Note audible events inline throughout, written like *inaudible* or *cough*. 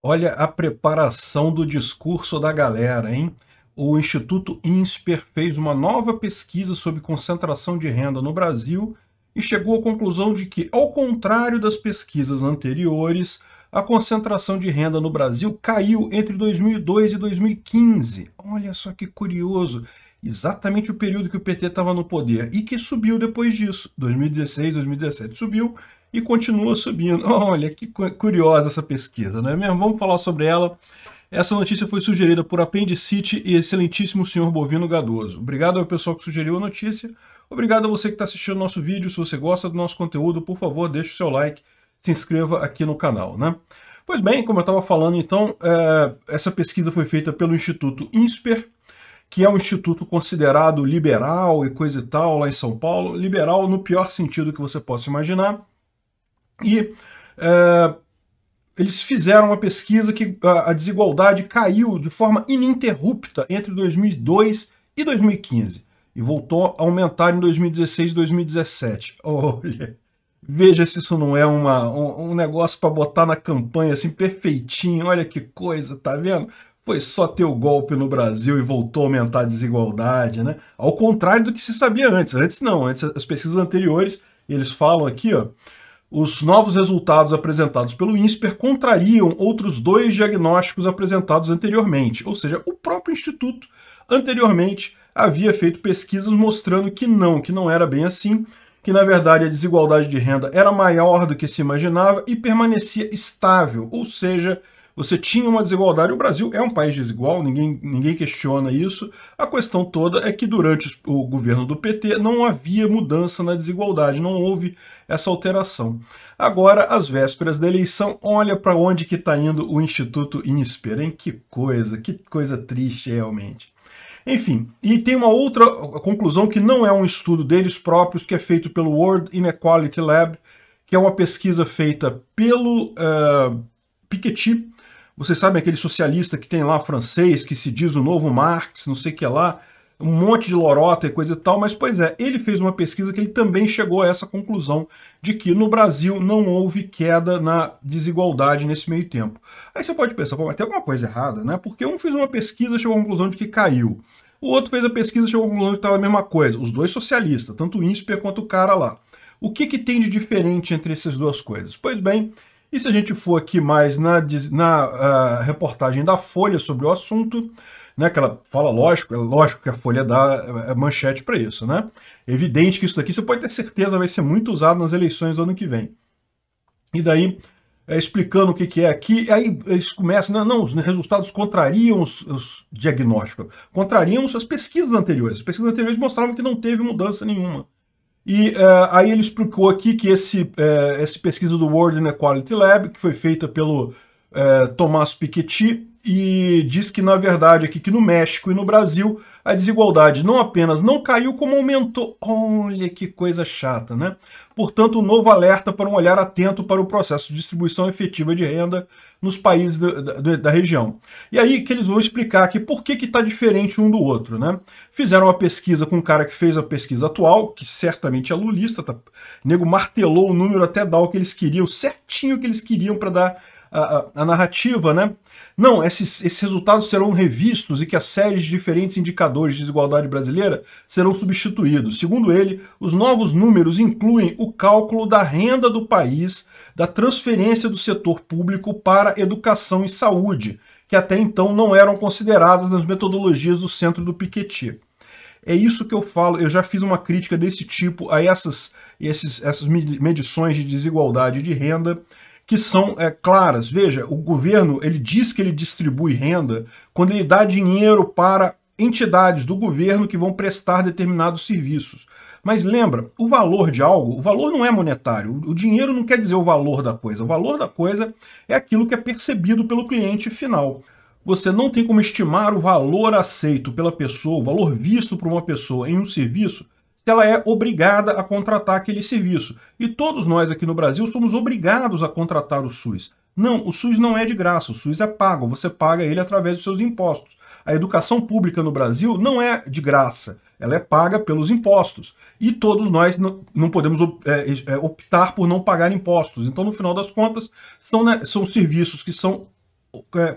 Olha a preparação do discurso da galera, hein? O Instituto INSPER fez uma nova pesquisa sobre concentração de renda no Brasil e chegou à conclusão de que, ao contrário das pesquisas anteriores, a concentração de renda no Brasil caiu entre 2002 e 2015. Olha só que curioso, exatamente o período que o PT estava no poder e que subiu depois disso. 2016, 2017 subiu, e continua subindo. *laughs* Olha que curiosa essa pesquisa, não é mesmo? Vamos falar sobre ela. Essa notícia foi sugerida por Apendicite e excelentíssimo senhor Bovino Gadoso. Obrigado ao pessoal que sugeriu a notícia. Obrigado a você que está assistindo nosso vídeo. Se você gosta do nosso conteúdo, por favor, deixe o seu like, se inscreva aqui no canal, né? Pois bem, como eu estava falando, então, é, essa pesquisa foi feita pelo Instituto INSPER, que é um instituto considerado liberal e coisa e tal lá em São Paulo, liberal no pior sentido que você possa imaginar, e é, eles fizeram uma pesquisa que a, a desigualdade caiu de forma ininterrupta entre 2002 e 2015 e voltou a aumentar em 2016 e 2017. *laughs* Olha, veja se isso não é uma, um, um negócio para botar na campanha assim perfeitinho. Olha que coisa, tá vendo? Foi só ter o golpe no Brasil e voltou a aumentar a desigualdade, né? Ao contrário do que se sabia antes. Antes não, antes as pesquisas anteriores, eles falam aqui, ó, os novos resultados apresentados pelo INSPER contrariam outros dois diagnósticos apresentados anteriormente, ou seja, o próprio instituto anteriormente havia feito pesquisas mostrando que não, que não era bem assim, que na verdade a desigualdade de renda era maior do que se imaginava e permanecia estável, ou seja, você tinha uma desigualdade, o Brasil é um país desigual, ninguém, ninguém questiona isso. A questão toda é que durante o governo do PT não havia mudança na desigualdade, não houve essa alteração. Agora, às vésperas da eleição, olha para onde que está indo o Instituto Inespera, hein? Que coisa, que coisa triste realmente. Enfim, e tem uma outra conclusão que não é um estudo deles próprios, que é feito pelo World Inequality Lab, que é uma pesquisa feita pelo uh, Piketty vocês sabem aquele socialista que tem lá francês, que se diz o novo Marx, não sei o que lá, um monte de lorota e coisa e tal, mas pois é, ele fez uma pesquisa que ele também chegou a essa conclusão de que no Brasil não houve queda na desigualdade nesse meio tempo. Aí você pode pensar, pô, mas tem alguma coisa errada, né? Porque um fez uma pesquisa e chegou à conclusão de que caiu. O outro fez a pesquisa e chegou à conclusão de que estava a mesma coisa. Os dois socialistas, tanto o INSPER quanto o cara lá. O que, que tem de diferente entre essas duas coisas? Pois bem, e se a gente for aqui mais na, na uh, reportagem da Folha sobre o assunto, né, que ela fala, lógico, é lógico que a Folha dá é manchete para isso, né? evidente que isso daqui você pode ter certeza vai ser muito usado nas eleições do ano que vem. E daí, é, explicando o que, que é aqui, aí eles começam, não, né, não os resultados contrariam os, os diagnósticos, contrariam as pesquisas anteriores. As pesquisas anteriores mostravam que não teve mudança nenhuma. E uh, aí ele explicou aqui que esse, uh, essa pesquisa do World Inequality Lab, que foi feita pelo uh, Tomás Piketty, e diz que, na verdade, aqui que no México e no Brasil, a desigualdade não apenas não caiu, como aumentou. Olha que coisa chata, né? Portanto, um novo alerta para um olhar atento para o processo de distribuição efetiva de renda nos países do, da, da região. E aí que eles vão explicar aqui por que está diferente um do outro, né? Fizeram uma pesquisa com um cara que fez a pesquisa atual, que certamente é lulista, tá? o nego martelou o número até dar o que eles queriam, certinho o que eles queriam para dar a, a, narrativa, né? Não, esses, esses resultados serão revistos e que as séries de diferentes indicadores de desigualdade brasileira serão substituídos. Segundo ele, os novos números incluem o cálculo da renda do país, da transferência do setor público para educação e saúde, que até então não eram consideradas nas metodologias do centro do Piketty. É isso que eu falo, eu já fiz uma crítica desse tipo a essas, esses, essas medições de desigualdade de renda, que são é, claras. Veja, o governo ele diz que ele distribui renda quando ele dá dinheiro para entidades do governo que vão prestar determinados serviços. Mas lembra, o valor de algo, o valor não é monetário. O dinheiro não quer dizer o valor da coisa. O valor da coisa é aquilo que é percebido pelo cliente final. Você não tem como estimar o valor aceito pela pessoa, o valor visto por uma pessoa em um serviço, ela é obrigada a contratar aquele serviço. E todos nós aqui no Brasil somos obrigados a contratar o SUS. Não, o SUS não é de graça, o SUS é pago, você paga ele através dos seus impostos. A educação pública no Brasil não é de graça, ela é paga pelos impostos. E todos nós não podemos é, é, é, optar por não pagar impostos. Então, no final das contas, são, né, são serviços que são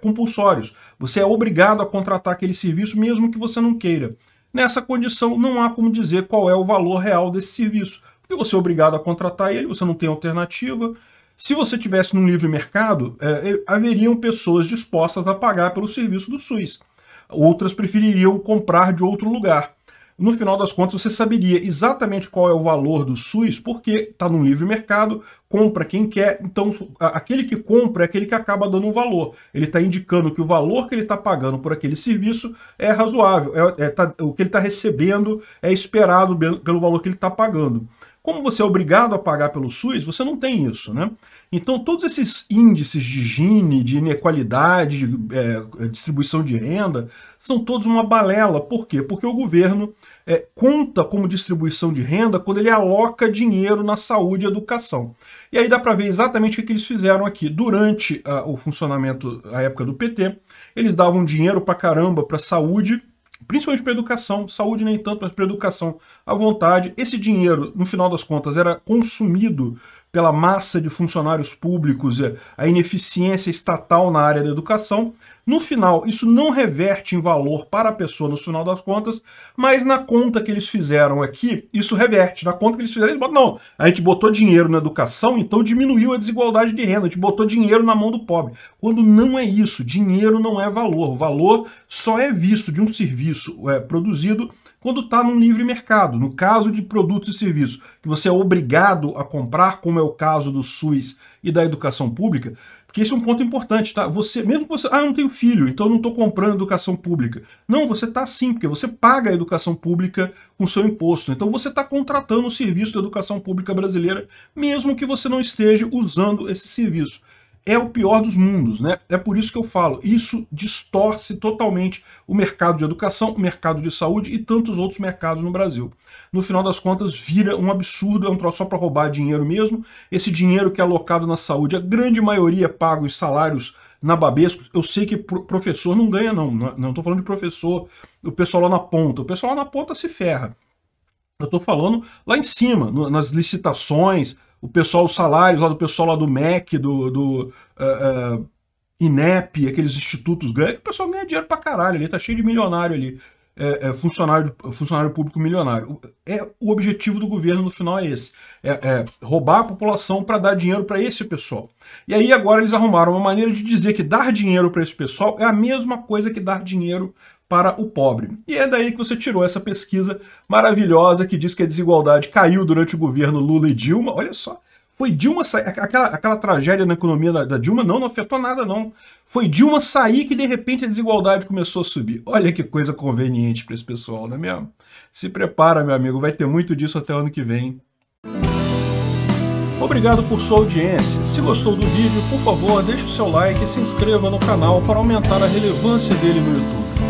compulsórios. Você é obrigado a contratar aquele serviço mesmo que você não queira. Nessa condição, não há como dizer qual é o valor real desse serviço, porque você é obrigado a contratar ele, você não tem alternativa. Se você tivesse num livre mercado, é, haveriam pessoas dispostas a pagar pelo serviço do SUS. Outras prefeririam comprar de outro lugar no final das contas você saberia exatamente qual é o valor do SUS, porque está no livre mercado, compra quem quer, então aquele que compra é aquele que acaba dando o um valor. Ele está indicando que o valor que ele está pagando por aquele serviço é razoável, é, é tá, o que ele está recebendo é esperado pelo valor que ele está pagando. Como você é obrigado a pagar pelo SUS, você não tem isso, né? Então, todos esses índices de Gini, de inequalidade, de é, distribuição de renda, são todos uma balela. Por quê? Porque o governo é, conta como distribuição de renda quando ele aloca dinheiro na saúde e educação. E aí dá para ver exatamente o que, eles fizeram aqui. Durante a, ah, o funcionamento, a época do PT, eles davam dinheiro para caramba para saúde principalmente para educação, saúde nem tanto, mas para educação à vontade. Esse dinheiro, no final das contas, era consumido pela massa de funcionários públicos, a ineficiência estatal na área da educação. No final, isso não reverte em valor para a pessoa no final das contas, mas na conta que eles fizeram aqui, isso reverte. Na conta que eles fizeram, eles botam, não, a gente botou dinheiro na educação, então diminuiu a desigualdade de renda, a gente botou dinheiro na mão do pobre. Quando não é isso, dinheiro não é valor. O valor só é visto de um serviço é, produzido quando está num livre mercado. No caso de produtos e serviços que você é obrigado a comprar, como é o caso do SUS e da educação pública, porque esse é um ponto importante, tá? Você, mesmo que você, ah, eu não tenho filho, então eu não estou comprando educação pública. Não, você está sim, porque você paga a educação pública com seu imposto. Então você está contratando o serviço da educação pública brasileira, mesmo que você não esteja usando esse serviço é o pior dos mundos, né? É por isso que eu falo, isso distorce totalmente o mercado de educação, o mercado de saúde e tantos outros mercados no Brasil. No final das contas, vira um absurdo, é um troço só para roubar dinheiro mesmo. Esse dinheiro que é alocado na saúde, a grande maioria é paga os salários na Babesco, eu sei que professor não ganha não, não estou falando de professor, o pessoal lá na ponta, o pessoal lá na ponta se ferra. Eu estou falando lá em cima, nas licitações, o pessoal, os salários lá do pessoal lá do MEC, do, do uh, uh, INEP, aqueles institutos grandes, o pessoal ganha dinheiro pra caralho ali, tá cheio de milionário ali, é, é, funcionário, funcionário público milionário. É, o objetivo do governo no final é esse, é, é roubar a população para dar dinheiro para esse pessoal. E aí agora eles arrumaram uma maneira de dizer que dar dinheiro para esse pessoal é a mesma coisa que dar dinheiro para o pobre. E é daí que você tirou essa pesquisa maravilhosa que diz que a desigualdade caiu durante o governo Lula e Dilma. Olha só, foi Dilma sair. Aquela, aquela tragédia na economia da, da, Dilma não, não afetou nada, não. Foi Dilma sair que de repente a desigualdade começou a subir. Olha que coisa conveniente para esse pessoal, não é mesmo? Se prepara, meu amigo, vai ter muito disso até o ano que vem. Obrigado por sua audiência. Se gostou do vídeo, por favor, deixe o seu like e se inscreva no canal para aumentar a relevância dele no YouTube.